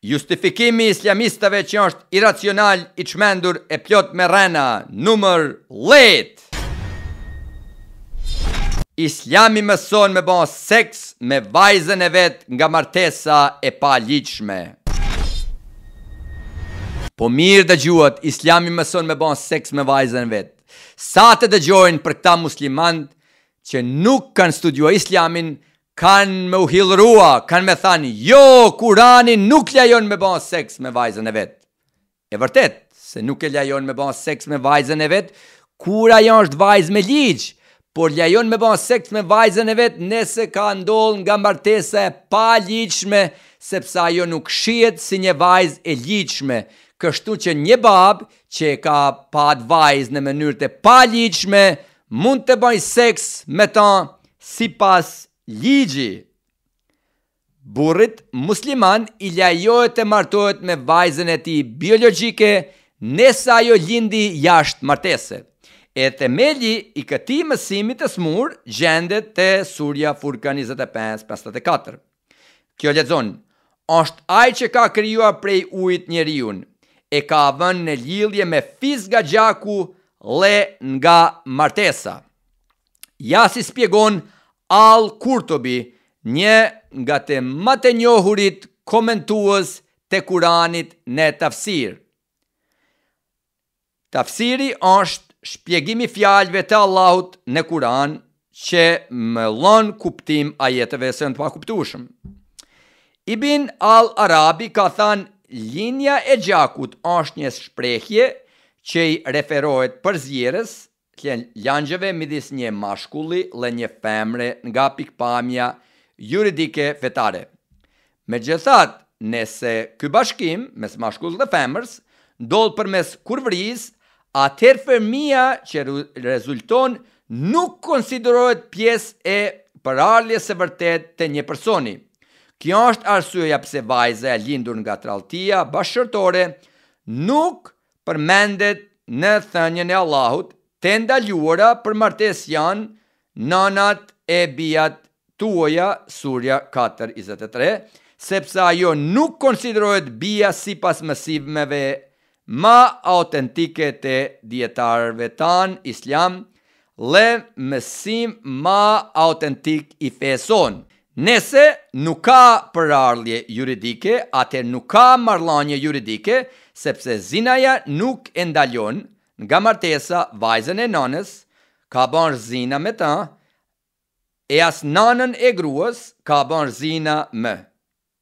Justifikimi islamistave që është iracional i qmendur e plot me rena, numër let. Islami mëson me bënë seks me vajzën e vetë nga martesa e pa liqme. Po mirë dhe gjuat, islami mëson me bënë seks me vajzën e vetë. Sa të dëgjojnë për këta muslimant që nuk kanë studiua islamin, kanë me u hilrua, kanë me thanë, jo, kurani nuk lejon me banë seks me vajzën e vetë. E vërtet, se nuk e lejon me banë seks me vajzën e vetë, kura janë është vajzë me ligjë, por lejon me banë seks me vajzën e vetë nese ka ndollë nga martese pa ligjshme, sepse ajo nuk shiet si një vajzë e ligjshme. Kështu që një babë që ka pat vajzë në mënyrë të pa ligjshme, mund të bëjë seks me ta si pas ligji burrit musliman i lajohet të martohet me vajzën e tij biologjike nëse ajo lindi jashtë martese. E themeli i këtij mësimi të smur gjendet te Surja 25 25:54. Kjo lexon: është ai që ka krijuar prej ujit njeriu, e ka vënë në lidhje me fis nga gjaku le nga martesa." Ja si spjegon Al Kurtobi, një nga të matë njohurit komentuës të kuranit në tafsir. Tafsiri është shpjegimi fjalëve të Allahut në kuran që më lën kuptim ajeteve së në të pakuptushëm. Ibin Al Arabi ka thënë linja e gjakut është një shprehje që i referohet për zjerës, klen lëngjeve midis një mashkulli dhe një femre nga pikpamja juridike fetare. Me gjithat, nëse ky bashkim mes mashkulli dhe femrës ndodh përmes kurvëris, atëherë fëmia që rezulton nuk konsiderohet pjesë e përarjes së vërtet të një personi. Kjo është arsyeja pse vajza e lindur nga traltia bashkërtore nuk përmendet në thënjën e Allahut të ndaljuara për martes janë nanat e bijat tuoja, surja 4.23, sepse ajo nuk konsiderohet bija si pas mësivmeve ma autentike të djetarve tanë, islam, le mësim ma autentik i feson. Nese nuk ka përarlje juridike, atë nuk ka marlanje juridike, sepse zinaja nuk endalion, nga martesa vajzën e nanës ka bërë zina me ta e as nanën e gruës ka bërë zina me.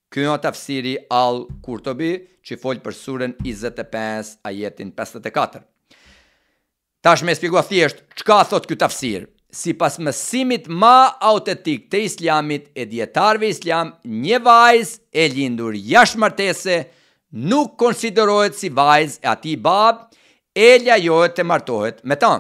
Ky është tafsiri al kurtobi që foljë për surën 25 ajetin 54. Tash me spikua thjesht, që ka thot kjo tafsir? Si pas mësimit ma autetik të islamit e djetarve islam, një vajz e lindur jash martese nuk konsiderojt si vajz e ati babë e lejohet të martohet me ta.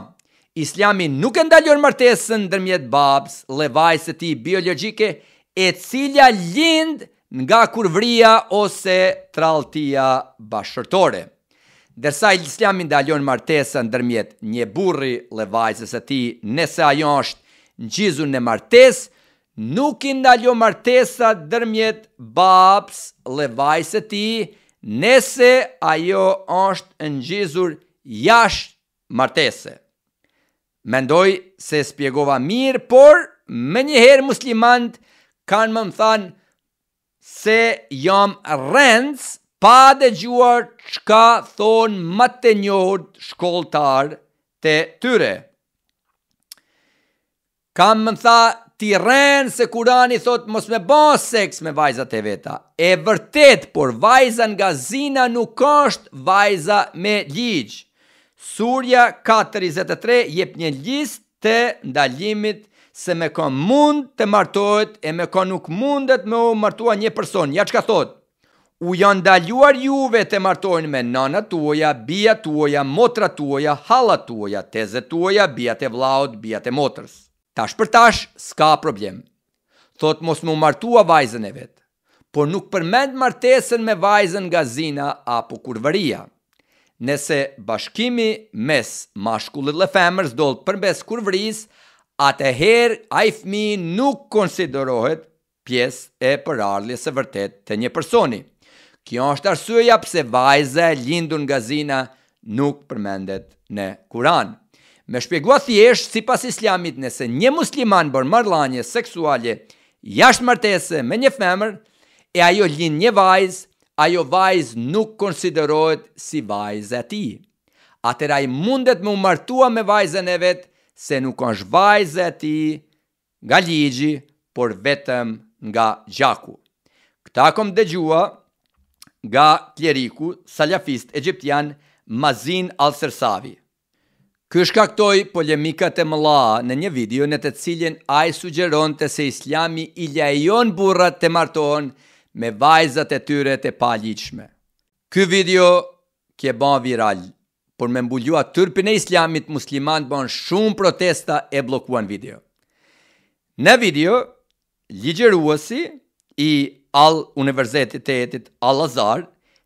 Islami nuk e ndalon martesën ndërmjet babës, levajse së tij biologjike, e cila lind nga kurvria ose traltia bashkëtorë. Dersa Islami ndalon martesën ndërmjet një burri dhe vajzës së tij, nëse ajo është ngjizur në martesë, nuk i ndalon martesa ndërmjet babës dhe vajzës së tij, nëse ajo është ngjizur jash martese. Mendoj se spjegova mirë, por me njëherë muslimant kanë më më thanë se jam rends pa dhe gjuar qka thonë më të njohët shkolltar të tyre. Kam më tha ti rend se kurani thot mos me ba seks me vajzat e veta. E vërtet, por vajza nga zina nuk është vajza me ligj. Surja 4.23 jep një list të ndalimit se me ka mund të martohet e me ka nuk mundet me u martua një person. Ja që ka thot, u janë ndaluar juve të martohen me nana tuaja, bia tuaja, motra tuaja, hala tuaja, teze tuaja, bia të vlaut, bia të motrës. Tash për tash, s'ka problem. Thot mos u martua vajzën e vetë, por nuk përmend martesën me vajzën nga zina apo kurvëria nëse bashkimi mes mashkullit dhe femrës do përmbes kur vris, atëherë ai fmi nuk konsiderohet pjesë e përardhjes së vërtet të një personi. Kjo është arsyeja pse vajza e lindur nga zina nuk përmendet në Kur'an. Me shpjegua thjesht, si pas islamit nëse një musliman bërë marlanje seksuale jashtë martese me një femër, e ajo lind një vajzë, ajo vajzë nuk konsiderohet si vajzë e ti. Atër i mundet më martua me vajzën e vetë se nuk është vajzë e ti nga ligji, por vetëm nga gjaku. Këta kom dëgjua nga kleriku saljafist egyptian Mazin Al-Sersavi. Ky shkaktoi polemikat e mëlla në një video në të cilin ai sugjeronte se Islami i lejon burrat të martohen me vajzat e tyre të paligjshme. Ky video kje ban viral, por me mbullua tërpin e islamit muslimat ban shumë protesta e blokuan video. Në video, ligjeruasi i al universitetit al azar,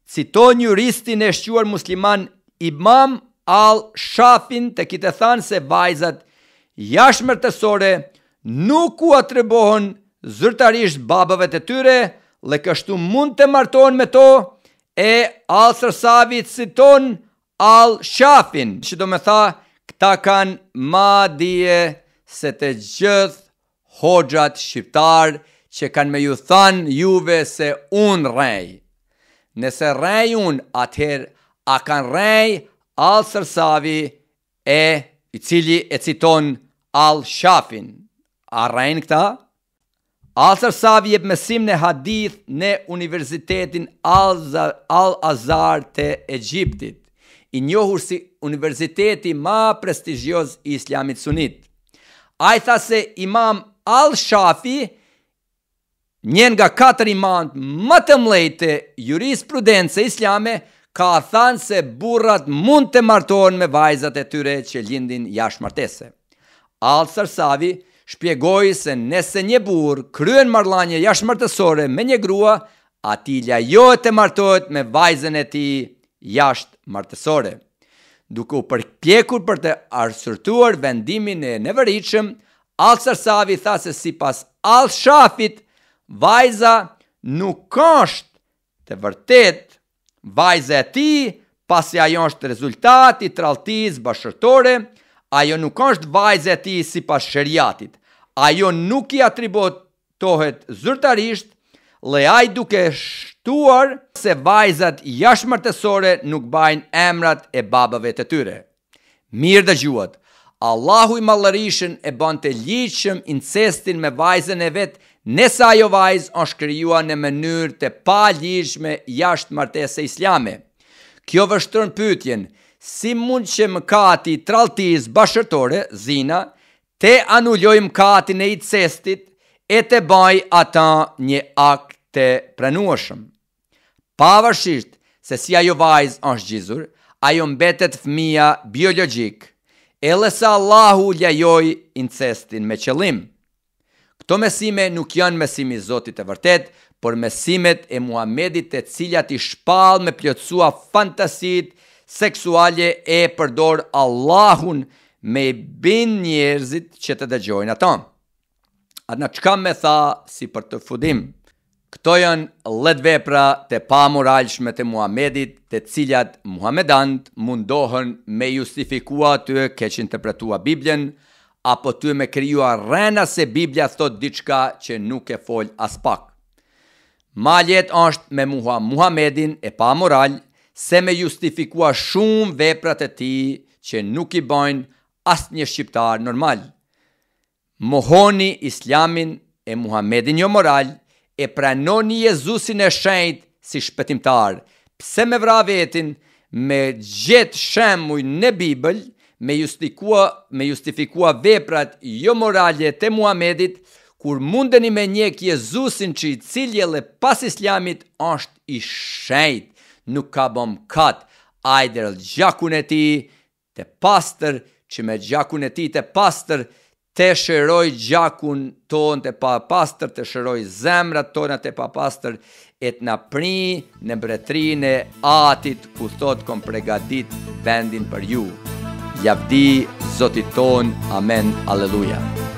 cito një ristin e shquar musliman imam al, Shafin të kitë thanë se vajzat jashmër të sore nuk ku atërëbohën zërtarisht babëve të tyre, dhe kështu mund të marton me to, e alë sërsavi citon alë shafin, që do me tha, këta kanë ma dje se të gjithë hoxat shqiptarë që kanë me ju than juve se unë rej. Nëse rej unë, atëherë a kanë rej alë sërsavi e i cili e citon alë shafin. A rejnë këta? Asër Savi jep mesim në hadith në Universitetin Al-Azhar Al të Egjiptit, i njohur si universiteti ma prestigjoz i Islamit Sunit. Ajtha tha se imam Al-Shafi, njën nga katër imam më të mlejtë jurisprudence islame, ka thanë se burrat mund të martohen me vajzat e tyre që lindin jashtë martese. Al-Sarsavi, shpjegoj se nese një bur kryen marlanje jashtë me një grua, ati lajohet e martohet me vajzën e ti jashtë martësore. Duke u përpjekur për të arsërtuar vendimin e nevëriqëm, Al Sarsavi tha se si pas Al Shafit, vajza nuk është të vërtet vajza e ti, pasi ajo është rezultati të raltis bashkëtorë, ajo nuk është vajzë e ti si pas shëriatit, ajo nuk i atribotohet zyrtarisht, leaj duke shtuar se vajzat jashmërtesore nuk bajnë emrat e babave të tyre. Mirë dhe gjuat, Allahu i malërishën e bënd të liqëm incestin me vajzën e vetë, nësa ajo vajzë është kryua në mënyrë të pa liqëme jashtë martese islame. Kjo vështërën pytjen, si mund që më kati traltiz bashërtore, zina, te anulloj më kati në i cestit e te baj ata një akt të prenuashëm. Pavërshisht se si ajo vajzë është gjizur, ajo mbetet fëmija biologjik, e lësa Allahu ljajoj incestin me qëlim. Këto mesime nuk janë mesimi zotit e vërtet, por mesimet e Muhamedit e cilat i shpal me pljotësua fantasit seksuale e përdor Allahun me bin njerëzit që të dëgjojnë ato. A në qka me tha si për të fudim? Këto janë let vepra të pa moralshme të Muhamedit të cilat Muhamedant mundohën me justifikua të të interpretua Biblën apo të me kryua rena se Biblia thot diçka që nuk e fol as pak. Maljet është me muha Muhamedin e pa moral se me justifikua shumë veprat e ti që nuk i bojnë asë një shqiptar normal. Mohoni islamin e Muhammedin jo moral e pranoni Jezusin e shenjt si shpetimtar, pse me vra vetin me gjithë shemuj në Bibël, me justifikua, me justifikua veprat jo morale të Muhammedit, kur mundeni me njek Jezusin që i cilje pas islamit është i shenjt nuk ka bom kat ajder gjakun e ti të pastër që me gjakun e ti të pastër të shëroj gjakun ton të pa pastër të shëroj zemrat tona të pa pastër e të në pri në bretrine atit ku thot kom pregadit vendin për ju javdi zotit ton amen aleluja